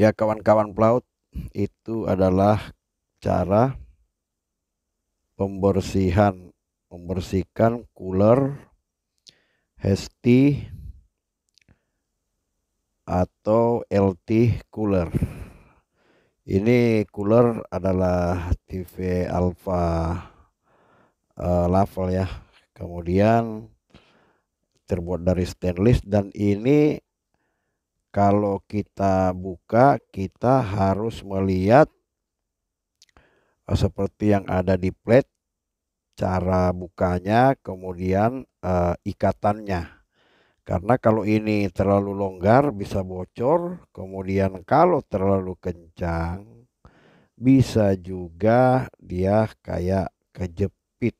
ya kawan-kawan pelaut itu adalah cara pembersihan membersihkan cooler Hesti atau LT cooler. Ini cooler adalah TV Alpha uh, level ya. Kemudian terbuat dari stainless dan ini kalau kita buka kita harus melihat eh, seperti yang ada di plate cara bukanya kemudian uh, ikatannya karena kalau ini terlalu longgar bisa bocor kemudian kalau terlalu kencang bisa juga dia kayak kejepit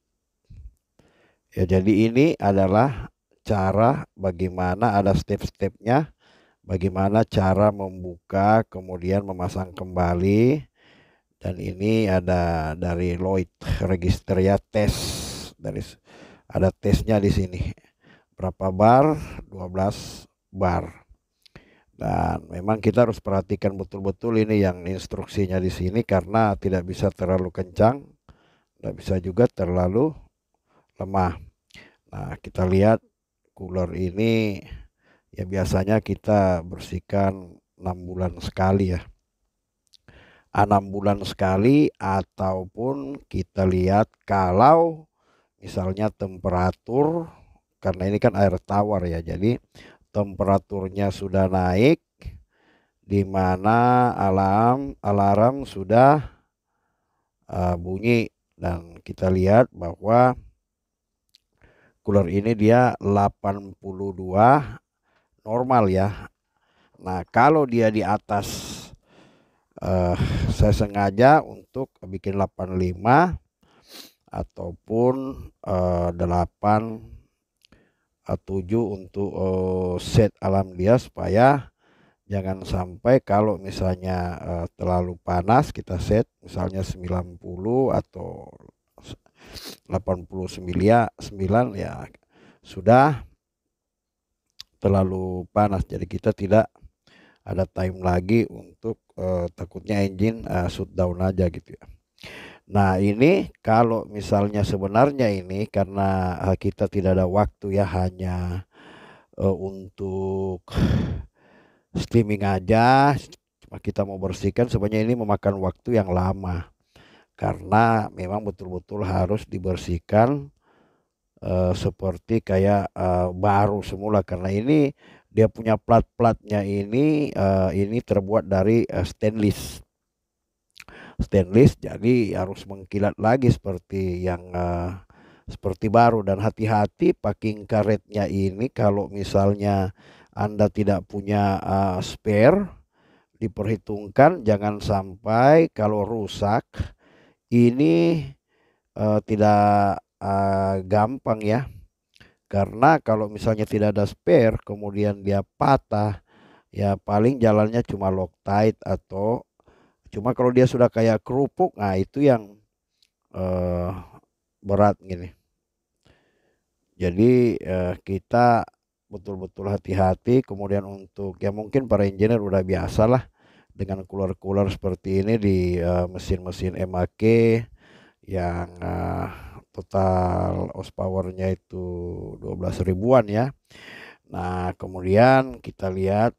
ya jadi ini adalah cara bagaimana ada step-stepnya bagaimana cara membuka kemudian memasang kembali dan ini ada dari Lloyd Registria tes dari ada tesnya di sini berapa bar 12 bar dan memang kita harus perhatikan betul-betul ini yang instruksinya di sini karena tidak bisa terlalu kencang tidak bisa juga terlalu lemah nah kita lihat cooler ini ya biasanya kita bersihkan enam bulan sekali ya enam bulan sekali ataupun kita lihat kalau misalnya temperatur karena ini kan air tawar ya jadi temperaturnya sudah naik di mana alarm alarm sudah uh, bunyi dan kita lihat bahwa cooler ini dia 82 normal ya Nah kalau dia di atas uh, saya sengaja untuk bikin 85 ataupun uh, 8 7 untuk uh, set alam dia supaya jangan sampai kalau misalnya uh, terlalu panas kita set misalnya 90 atau 89 9 ya sudah terlalu panas jadi kita tidak ada time lagi untuk uh, takutnya engine uh, eh, shutdown aja gitu ya Nah ini kalau misalnya sebenarnya ini karena eh, kita tidak ada waktu ya hanya uh, untuk steaming aja kita mau bersihkan sebenarnya ini memakan waktu yang lama karena memang betul-betul harus dibersihkan uh, seperti kayak uh, baru semula karena ini dia punya plat-platnya ini uh, ini terbuat dari uh, stainless stainless jadi harus mengkilat lagi seperti yang uh, seperti baru dan hati-hati packing karetnya ini kalau misalnya Anda tidak punya uh, spare diperhitungkan jangan sampai kalau rusak ini uh, tidak uh, gampang ya karena kalau misalnya tidak ada spare kemudian dia patah ya paling jalannya cuma lock tight atau cuma kalau dia sudah kayak kerupuk nah itu yang eh, berat gini. Jadi eh, kita betul-betul hati-hati kemudian untuk ya mungkin para engineer udah biasa lah dengan cooler-cooler seperti ini di eh, mesin-mesin uh, MAK yang uh, total horsepower-nya itu 12 ribuan ya. Nah, kemudian kita lihat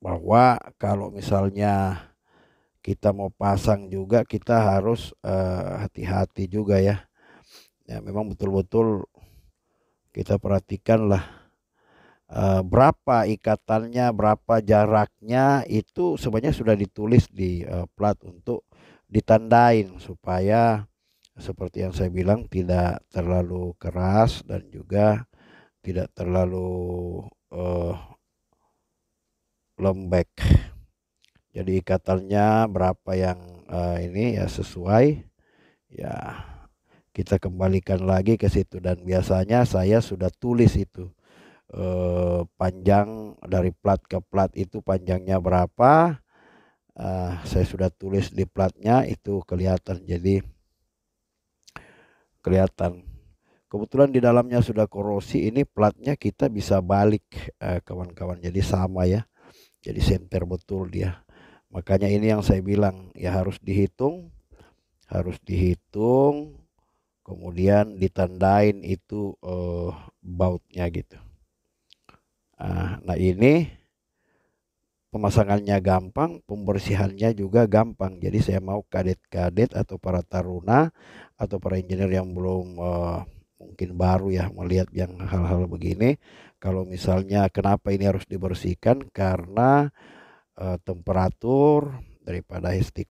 bahwa kalau misalnya kita mau pasang juga kita harus eh, hati-hati uh, juga ya. Ya, memang betul-betul kita perhatikanlah uh, berapa ikatannya, berapa jaraknya itu sebenarnya sudah ditulis di eh, plat untuk ditandain supaya seperti yang saya bilang tidak terlalu keras dan juga tidak terlalu uh, lembek jadi ikatannya berapa yang uh, ini ya sesuai ya kita kembalikan lagi ke situ dan biasanya saya sudah tulis itu eh, panjang dari plat ke plat itu panjangnya berapa saya sudah tulis di platnya itu kelihatan jadi kelihatan kebetulan di dalamnya sudah korosi ini platnya kita bisa balik eh, kawan-kawan eh, jadi sama ya jadi senter betul dia makanya ini yang saya bilang ya harus dihitung harus dihitung kemudian ditandain itu eh, bautnya gitu nah, nah ini pemasangannya gampang, pembersihannya juga gampang. Jadi saya mau kadet-kadet atau para taruna atau para engineer yang belum uh, mungkin baru ya melihat yang hal-hal begini. Kalau misalnya kenapa ini harus dibersihkan karena uh, temperatur daripada hestik